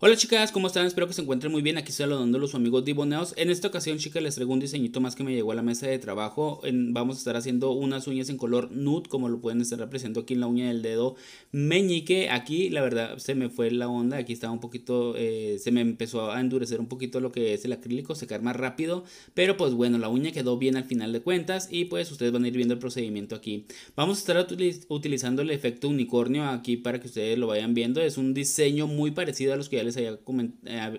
Hola chicas, ¿cómo están? Espero que se encuentren muy bien. Aquí estoy los los amigos Diboneos. En esta ocasión, chicas, les traigo un diseñito más que me llegó a la mesa de trabajo. vamos a estar haciendo unas uñas en color nude, como lo pueden estar representando aquí en la uña del dedo meñique. Aquí, la verdad, se me fue la onda. Aquí estaba un poquito, eh, se me empezó a endurecer un poquito lo que es el acrílico, secar más rápido. Pero pues bueno, la uña quedó bien al final de cuentas y pues ustedes van a ir viendo el procedimiento aquí. Vamos a estar utilizando el efecto unicornio aquí para que ustedes lo vayan viendo. Es un diseño muy parecido a los que ya eh,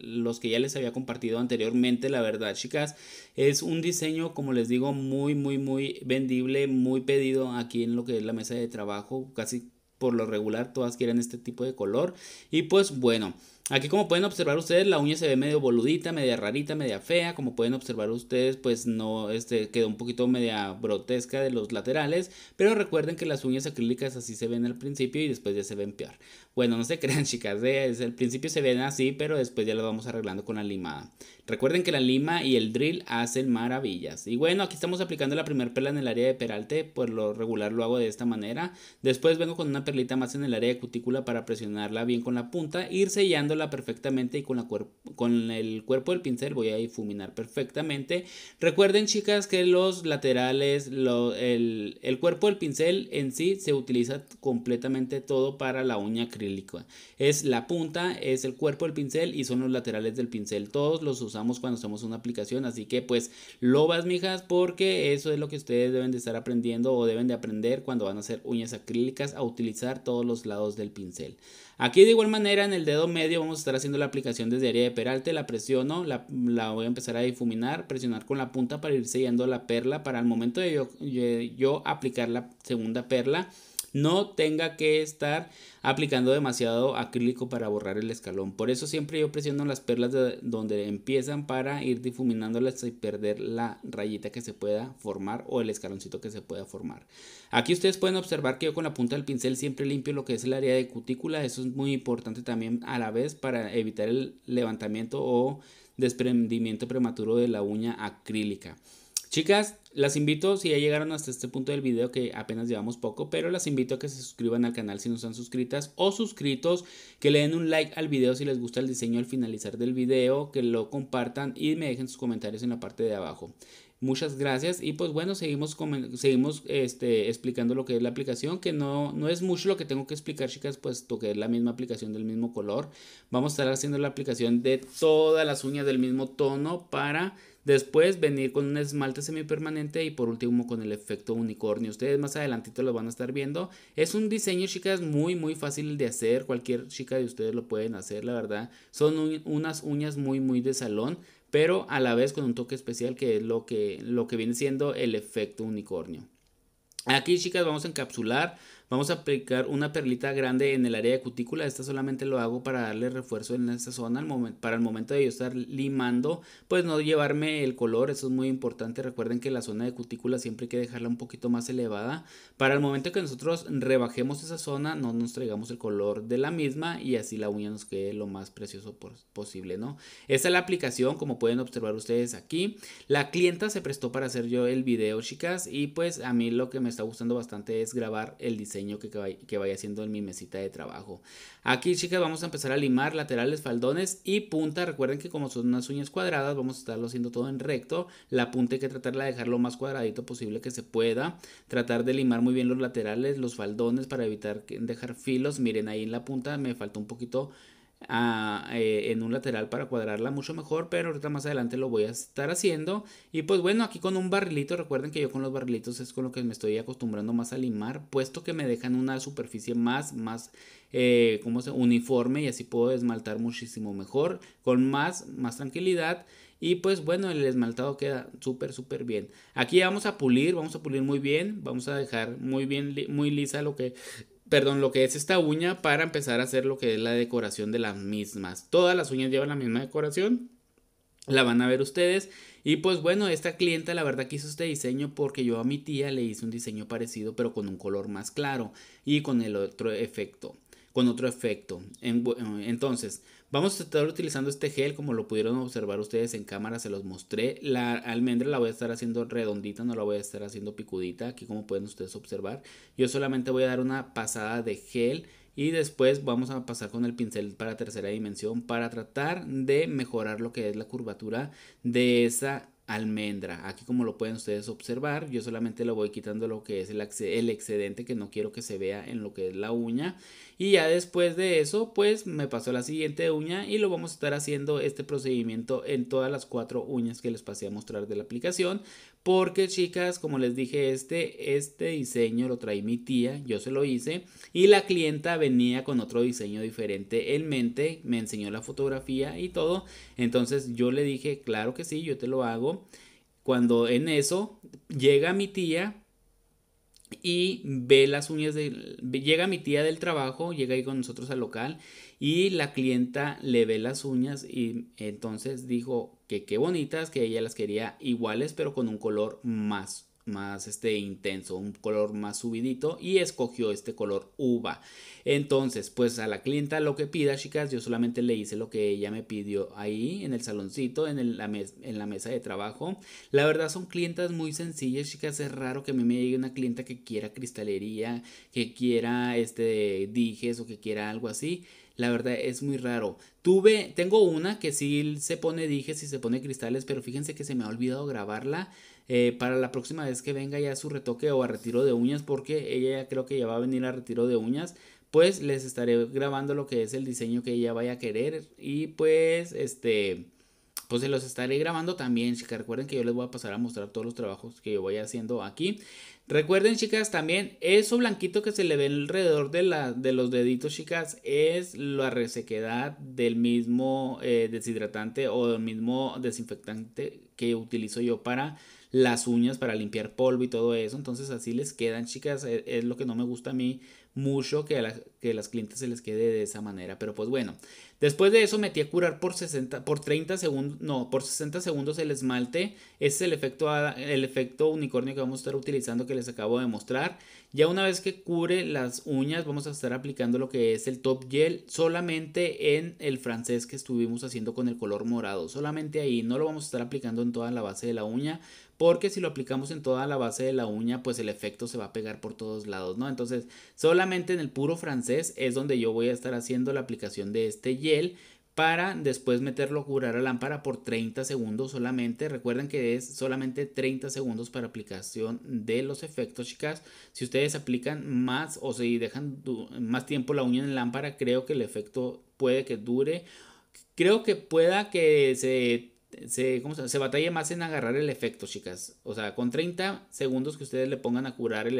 los que ya les había compartido anteriormente, la verdad, chicas. Es un diseño, como les digo, muy, muy, muy vendible, muy pedido aquí en lo que es la mesa de trabajo. Casi por lo regular todas quieren este tipo de color. Y pues bueno. Aquí como pueden observar ustedes, la uña se ve medio boludita, media rarita, media fea. Como pueden observar ustedes, pues no, este, quedó un poquito media grotesca de los laterales. Pero recuerden que las uñas acrílicas así se ven al principio y después ya se ven peor. Bueno, no se crean chicas, desde eh, el principio se ven así, pero después ya lo vamos arreglando con la limada. Recuerden que la lima y el drill hacen maravillas. Y bueno, aquí estamos aplicando la primer perla en el área de peralte, por lo regular lo hago de esta manera. Después vengo con una perlita más en el área de cutícula para presionarla bien con la punta, ir sellándola perfectamente y con, la con el cuerpo del pincel voy a difuminar perfectamente. Recuerden chicas que los laterales, el, el cuerpo del pincel en sí se utiliza completamente todo para la uña acrílica. Es la punta, es el cuerpo del pincel y son los laterales del pincel. Todos los usamos cuando hacemos una aplicación. Así que pues lobas, mijas, porque eso es lo que ustedes deben de estar aprendiendo o deben de aprender cuando van a hacer uñas acrílicas a utilizar todos los lados del pincel. Aquí de igual manera en el dedo medio vamos a estar haciendo la aplicación desde área de peralte, la presiono, la, voy a empezar a difuminar, presionar con la punta para ir sellando la perla para el momento de yo, yo aplicar la segunda perla no tenga que estar aplicando demasiado acrílico para borrar el escalón. Por eso siempre yo presiono las perlas de donde empiezan para ir difuminándolas y perder la rayita que se pueda formar o el escaloncito que se pueda formar. Aquí ustedes pueden observar que yo con la punta del pincel siempre limpio lo que es el área de cutícula. Eso es muy importante también a la vez para evitar el levantamiento o desprendimiento prematuro de la uña acrílica. Chicas, las invito, si ya llegaron hasta este punto del video, que apenas llevamos poco, pero las invito a que se suscriban al canal si no están suscritas o suscritos, que le den un like al video si les gusta el diseño al finalizar del video, que lo compartan y me dejen sus comentarios en la parte de abajo. Muchas gracias y pues bueno, seguimos, seguimos este, explicando lo que es la aplicación, que no, no es mucho lo que tengo que explicar chicas, pues que es la misma aplicación del mismo color. Vamos a estar haciendo la aplicación de todas las uñas del mismo tono para Después venir con un esmalte semipermanente y por último con el efecto unicornio. Ustedes más adelantito lo van a estar viendo. Es un diseño, chicas, muy muy fácil de hacer. Cualquier chica de ustedes lo pueden hacer, la verdad. Son unas uñas muy muy de salón, pero a la vez con un toque especial que es lo que, lo que viene siendo el efecto unicornio. Aquí, chicas, vamos a encapsular Vamos a aplicar una perlita grande en el área de cutícula. Esta solamente lo hago para darle refuerzo en esta zona. Para el momento de yo estar limando, pues no llevarme el color. Eso es muy importante. Recuerden que la zona de cutícula siempre hay que dejarla un poquito más elevada. Para el momento que nosotros rebajemos esa zona, no nos traigamos el color de la misma y así la uña nos quede lo más precioso posible, ¿no? Esta es la aplicación, como pueden observar ustedes aquí. La clienta se prestó para hacer yo el video, chicas. Y pues a mí lo que me está gustando bastante es grabar el diseño que, vaya haciendo en mi mesita de trabajo. Aquí, chicas, vamos a empezar a limar laterales, faldones y punta. Recuerden que como son unas uñas cuadradas, vamos a estarlo haciendo todo en recto. La punta hay que tratarla de dejar lo más cuadradito posible que se pueda. Tratar de limar muy bien los laterales, los faldones para evitar dejar filos. Miren ahí en la punta me falta un poquito eh, en un lateral para cuadrarla mucho mejor, pero ahorita más adelante lo voy a estar haciendo. Y pues bueno, aquí con un barrilito, recuerden que yo con los barrilitos es con lo que me estoy acostumbrando más a limar, puesto que me dejan una superficie más, más, eh, se? Uniforme y así puedo esmaltar muchísimo mejor, con más, más tranquilidad. Y pues bueno, el esmaltado queda súper, súper bien. Aquí vamos a pulir, vamos a pulir muy bien. Vamos a dejar muy bien, muy lisa lo que perdón, lo que es esta uña para empezar a hacer lo que es la decoración de las mismas. Todas las uñas llevan la misma decoración. La van a ver ustedes. Y pues bueno, esta clienta la verdad que hizo este diseño porque yo a mi tía le hice un diseño parecido pero con un color más claro y con el otro efecto. Con otro efecto. Entonces, Vamos a estar utilizando este gel como lo pudieron observar ustedes en cámara, se los mostré. La almendra la voy a estar haciendo redondita, no la voy a estar haciendo picudita, aquí como pueden ustedes observar. Yo solamente voy a dar una pasada de gel y después vamos a pasar con el pincel para tercera dimensión para tratar de mejorar lo que es la curvatura de esa almendra. Aquí como lo pueden ustedes observar, yo solamente lo voy quitando lo que es el, el excedente que no quiero que se vea en lo que es la uña. Y ya después de eso, pues me pasó la siguiente uña y lo vamos a estar haciendo este procedimiento en todas las cuatro uñas que les pasé a mostrar de la aplicación porque chicas, como les dije, este, este diseño lo traí mi tía, yo se lo hice. Y la clienta venía con otro diseño diferente en mente, me enseñó la fotografía y todo. Entonces yo le dije, claro que sí, yo te lo hago. Cuando en eso llega mi tía y ve las uñas de... Llega mi tía del trabajo, llega ahí con nosotros al local y la clienta le ve las uñas y entonces dijo que qué bonitas, que ella las quería iguales pero con un color más más este intenso, un color más subidito y escogió este color uva. Entonces, pues a la clienta lo que pida, chicas, yo solamente le hice lo que ella me pidió ahí en el saloncito, en, la, en la mesa de trabajo. La verdad son clientas muy sencillas, chicas, es raro que a mí me llegue una clienta que quiera cristalería, que quiera este dijes o que quiera algo así. La verdad es muy raro. Tuve, tengo una que sí se pone dijes y se pone cristales, pero fíjense que se me ha olvidado grabarla. Eh, para la próxima vez que venga ya su retoque o a retiro de uñas, porque ella ya creo que ya va a venir a retiro de uñas, pues les estaré grabando lo que es el diseño que ella vaya a querer y pues este pues se los estaré grabando también, chicas. Recuerden que yo les voy a pasar a mostrar todos los trabajos que yo voy haciendo aquí. Recuerden, chicas, también eso blanquito que se le ve alrededor de, la, de los deditos, chicas, es la resequedad del mismo eh, deshidratante o del mismo desinfectante que utilizo yo para las uñas para limpiar polvo y todo eso. Entonces así les quedan, chicas. E, es, lo que no me gusta a mí mucho que a, que las clientes se les quede de esa manera. Pero pues bueno, después de eso metí a curar por 60, por 30 segundos, no, por 60 segundos el esmalte. Ese es el efecto, el efecto unicornio que vamos a estar utilizando que les acabo de mostrar. Ya una vez que cubre las uñas, vamos a estar aplicando lo que es el top gel solamente en el francés que estuvimos haciendo con el color morado. Solamente ahí, no lo vamos a estar aplicando en toda la base de la uña porque si lo aplicamos en toda la base de la uña, pues el efecto se va a pegar por todos lados, ¿no? Entonces, solamente en el puro francés es donde yo voy a estar haciendo la aplicación de este gel para después meterlo a curar a lámpara por 30 segundos solamente. Recuerden que es solamente 30 segundos para aplicación de los efectos, chicas. Si ustedes aplican más o si dejan más tiempo la uña en lámpara, creo que el efecto puede que dure. Creo que pueda que se se, se, batalla más en agarrar el efecto, chicas. O sea, con 30 segundos que ustedes le pongan a curar el,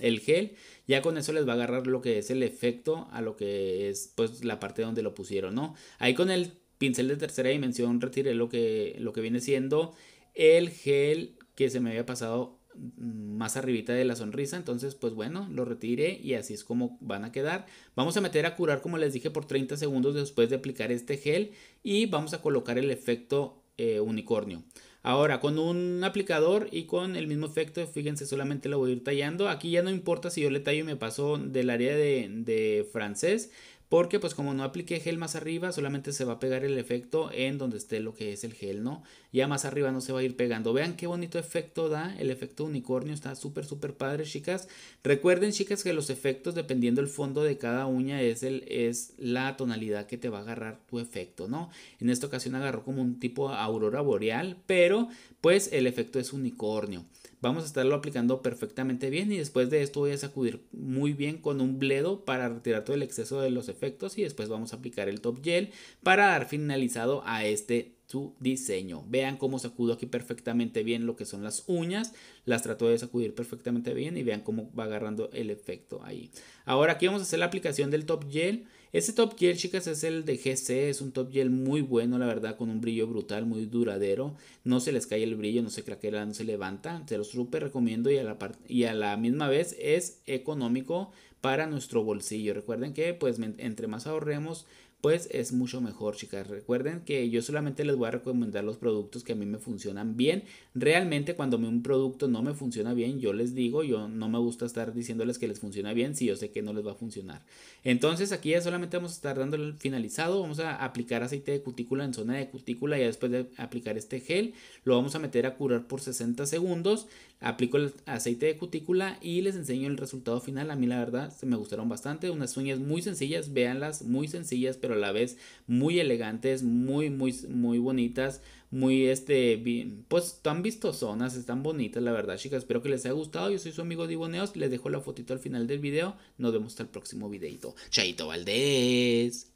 el, gel, ya con eso les va a agarrar lo que es el efecto a lo que es pues la parte donde lo pusieron, ¿no? Ahí con el pincel de tercera dimensión retiré lo que, lo que viene siendo el gel que se me había pasado más arribita de la sonrisa. Entonces, pues bueno, lo retiré y así es como van a quedar. Vamos a meter a curar, como les dije, por 30 segundos después de aplicar este gel y vamos a colocar el efecto eh, unicornio. Ahora, con un aplicador y con el mismo efecto, fíjense, solamente lo voy a ir tallando. Aquí ya no importa si yo le tallo y me paso del área de, de francés porque pues como no apliqué gel más arriba, solamente se va a pegar el efecto en donde esté lo que es el gel, ¿no? Ya más arriba no se va a ir pegando. Vean qué bonito efecto da, el efecto unicornio está súper súper padre, chicas. Recuerden, chicas, que los efectos dependiendo el fondo de cada uña es el es la tonalidad que te va a agarrar tu efecto, ¿no? En esta ocasión agarró como un tipo aurora boreal, pero pues el efecto es unicornio vamos a estarlo aplicando perfectamente bien y después de esto voy a sacudir muy bien con un bledo para retirar todo el exceso de los efectos y después vamos a aplicar el top gel para dar finalizado a este su diseño. Vean cómo sacudo aquí perfectamente bien lo que son las uñas. Las trato de sacudir perfectamente bien y vean cómo va agarrando el efecto ahí. Ahora aquí vamos a hacer la aplicación del top gel. Este Top Gel, chicas, es el de GC. Es un Top Gel muy bueno, la verdad, con un brillo brutal, muy duradero. No se les cae el brillo, no se craquela, no se levanta. Se los súper recomiendo y a, la y a la misma vez es económico para nuestro bolsillo. Recuerden que pues entre más ahorremos, pues es mucho mejor, chicas. Recuerden que yo solamente les voy a recomendar los productos que a mí me funcionan bien. Realmente cuando un producto no me funciona bien, yo les digo, yo no me gusta estar diciéndoles que les funciona bien si yo sé que no les va a funcionar. Entonces aquí ya solamente vamos a estar dando el finalizado, vamos a aplicar aceite de cutícula en zona de cutícula y después de aplicar este gel, lo vamos a meter a curar por 60 segundos, aplico el aceite de cutícula y les enseño el resultado final. A mí la verdad se me gustaron bastante, unas uñas muy sencillas, véanlas, muy sencillas, pero a la vez muy elegantes, muy, muy, muy bonitas, muy, este, bien, pues tan vistosonas, están bonitas, la verdad, chicas. Espero que les haya gustado. Yo soy su amigo Diboneos. Les dejo la fotito al final del video. Nos vemos hasta el próximo videito. Chaito Valdés.